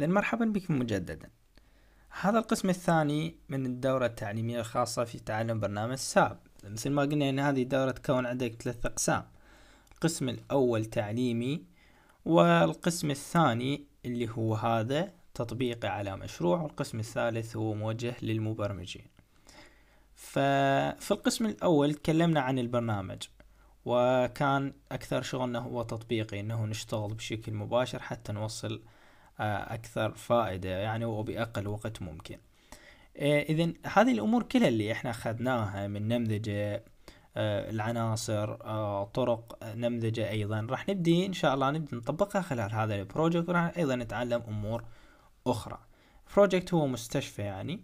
إذن مرحبا بكم مجددا هذا القسم الثاني من الدورة التعليمية الخاصة في تعلم برنامج ساب مثل ما قلنا إن هذه الدورة تكون عندك ثلاث أقسام القسم الأول تعليمي والقسم الثاني اللي هو هذا تطبيقي على مشروع والقسم الثالث هو موجه للمبرمجين ففي القسم الأول تكلمنا عن البرنامج وكان أكثر شغلنا هو تطبيقي أنه نشتغل بشكل مباشر حتى نوصل اكثر فائده يعني وباقل وقت ممكن إيه، اذا هذه الامور كلها اللي احنا اخذناها من نمذجه آه، العناصر آه، طرق نمذجه ايضا راح نبدي ان شاء الله نبدي نطبقها خلال هذا البروجكت وراح ايضا نتعلم امور اخرى بروجكت هو مستشفى يعني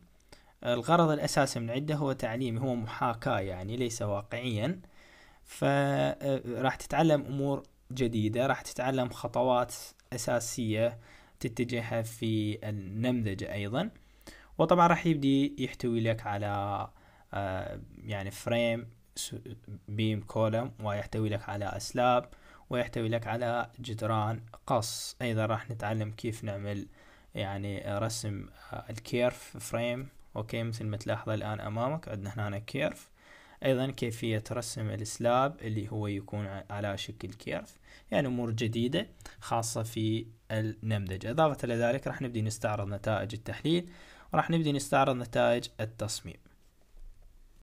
الغرض الاساسي من عده هو تعليم هو محاكاه يعني ليس واقعيا فراح آه، تتعلم امور جديده راح تتعلم خطوات اساسيه تتجه في النمذجة أيضا وطبعا راح يبدي يحتوي لك على آه، يعني فريم بيم كولم ويحتوي لك على أسلاب ويحتوي لك على جدران قص أيضا راح نتعلم كيف نعمل يعني رسم آه، الكيرف فريم أوكي مثل ما تلاحظ الآن أمامك عندنا هنا كيرف أيضا كيفية رسم السلاب اللي هو يكون على شكل كيرف يعني أمور جديدة خاصة في النمذجة إضافة لذلك راح نبدي نستعرض نتائج التحليل وراح نبدي نستعرض نتائج التصميم